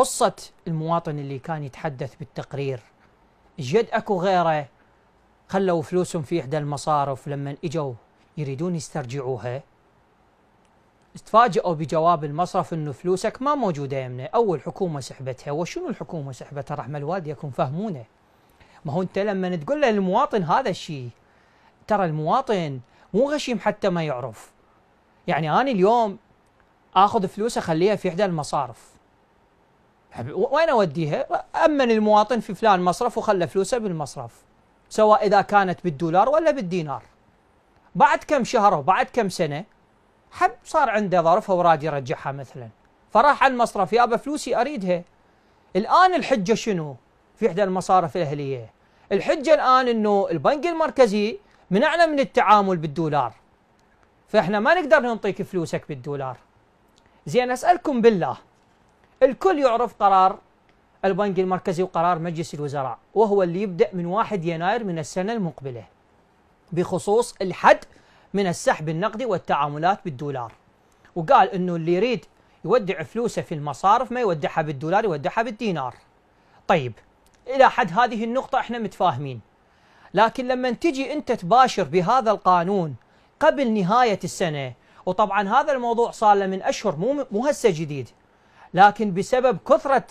قصة المواطن اللي كان يتحدث بالتقرير جد اكو غيره خلوا فلوسهم في احدى المصارف لما اجوا يريدون يسترجعوها تفاجئوا بجواب المصرف انه فلوسك ما موجوده يمنا او الحكومه سحبتها وشنو الحكومه سحبتها رحم الوالديكم فهمونه ما هو انت لما تقول للمواطن هذا الشيء ترى المواطن مو غشيم حتى ما يعرف يعني انا اليوم اخذ فلوس اخليها في احدى المصارف وين أوديها؟ أمن المواطن في فلان مصرف وخلى فلوسه بالمصرف سواء إذا كانت بالدولار ولا بالدينار بعد كم شهر وبعد كم سنة حب صار عنده ظرف وراد يرجعها مثلا فراح على المصرف يابا فلوسي أريدها الآن الحجة شنو في إحدى المصارف الأهلية الحجة الآن أنه البنك المركزي منعنا من التعامل بالدولار فإحنا ما نقدر نعطيك فلوسك بالدولار زين أسألكم بالله الكل يعرف قرار البنك المركزي وقرار مجلس الوزراء وهو اللي يبدأ من 1 يناير من السنة المقبلة بخصوص الحد من السحب النقدي والتعاملات بالدولار وقال انه اللي يريد يودع فلوسه في المصارف ما يودعها بالدولار يودعها بالدينار طيب الى حد هذه النقطة احنا متفاهمين لكن لما تجي انت تباشر بهذا القانون قبل نهاية السنة وطبعا هذا الموضوع صار له من اشهر مو مو هسه جديد لكن بسبب كثرة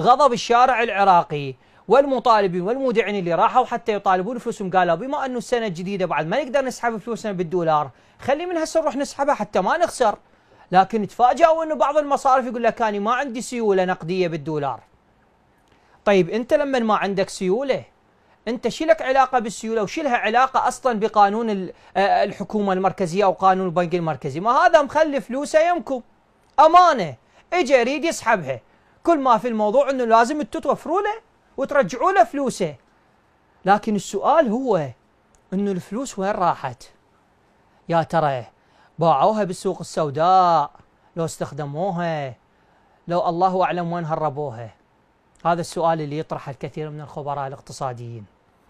غضب الشارع العراقي والمطالبين والمودعين اللي راحوا حتى يطالبون فلوسهم قالوا بما انه السنه الجديده بعد ما نقدر نسحب فلوسنا بالدولار خلي من هسه نروح نسحبها حتى ما نخسر لكن تفاجئوا انه بعض المصارف يقول لك انا ما عندي سيوله نقديه بالدولار طيب انت لما ما عندك سيوله انت شلك علاقه بالسيوله وشلها علاقه اصلا بقانون آه، الحكومه المركزيه او قانون البنك المركزي ما هذا مخلي فلوسه يمكم امانه اجى يريد يسحبها كل ما في الموضوع انه لازم انتم توفروا له وترجعوا له فلوسه لكن السؤال هو انه الفلوس وين راحت يا ترى باعوها بالسوق السوداء لو استخدموها لو الله اعلم وين هربوها هذا السؤال اللي يطرحه الكثير من الخبراء الاقتصاديين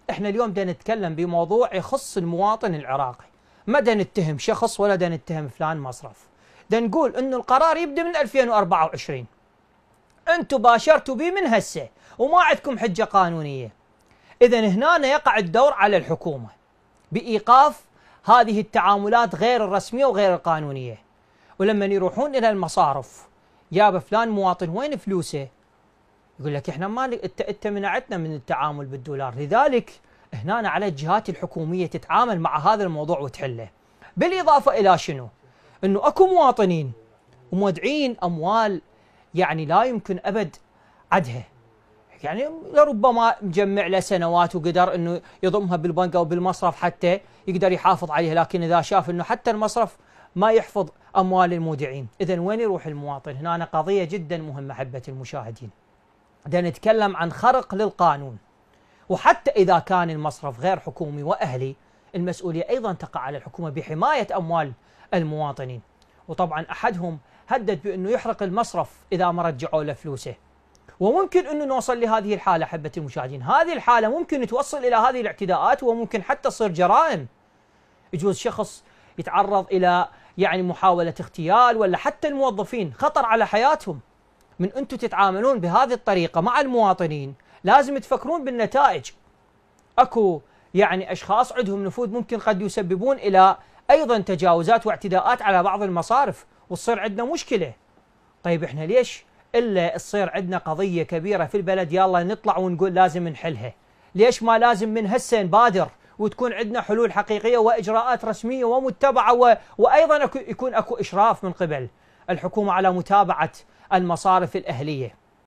احنا اليوم بدنا نتكلم بموضوع يخص المواطن العراقي ما بدنا نتهم شخص ولا بدنا نتهم فلان مصرف ده نقول انه القرار يبدا من 2024 انتم باشرتوا به من هسه وما عندكم حجه قانونيه اذا هنا يقع الدور على الحكومه بايقاف هذه التعاملات غير الرسميه وغير القانونيه ولما يروحون الى المصارف يا فلان مواطن وين فلوسه يقول لك احنا ما انت انت منعتنا من التعامل بالدولار لذلك هنا على الجهات الحكوميه تتعامل مع هذا الموضوع وتحله بالاضافه الى شنو انه اكو مواطنين ومودعين اموال يعني لا يمكن ابد عدها يعني لربما مجمع له سنوات وقدر انه يضمها بالبنك او بالمصرف حتى يقدر يحافظ عليها لكن اذا شاف انه حتى المصرف ما يحفظ اموال المودعين اذا وين يروح المواطن هنا أنا قضيه جدا مهمه حبه المشاهدين ده نتكلم عن خرق للقانون وحتى اذا كان المصرف غير حكومي واهلي المسؤولية أيضا تقع على الحكومة بحماية أموال المواطنين وطبعا أحدهم هدد بأنه يحرق المصرف إذا ما رجعوا له فلوسه وممكن أنه نوصل لهذه الحالة حبة المشاهدين هذه الحالة ممكن توصل إلى هذه الاعتداءات وممكن حتى تصير جرائم يجوز شخص يتعرض إلى يعني محاولة اغتيال ولا حتى الموظفين خطر على حياتهم من أنتم تتعاملون بهذه الطريقة مع المواطنين لازم تفكرون بالنتائج أكو يعني أشخاص عندهم نفوذ ممكن قد يسببون إلى أيضا تجاوزات واعتداءات على بعض المصارف وتصير عندنا مشكلة طيب إحنا ليش إلا تصير عندنا قضية كبيرة في البلد يلا نطلع ونقول لازم نحلها ليش ما لازم من هسه نبادر وتكون عندنا حلول حقيقية وإجراءات رسمية ومتبعة و... وأيضا يكون أكو إشراف من قبل الحكومة على متابعة المصارف الأهلية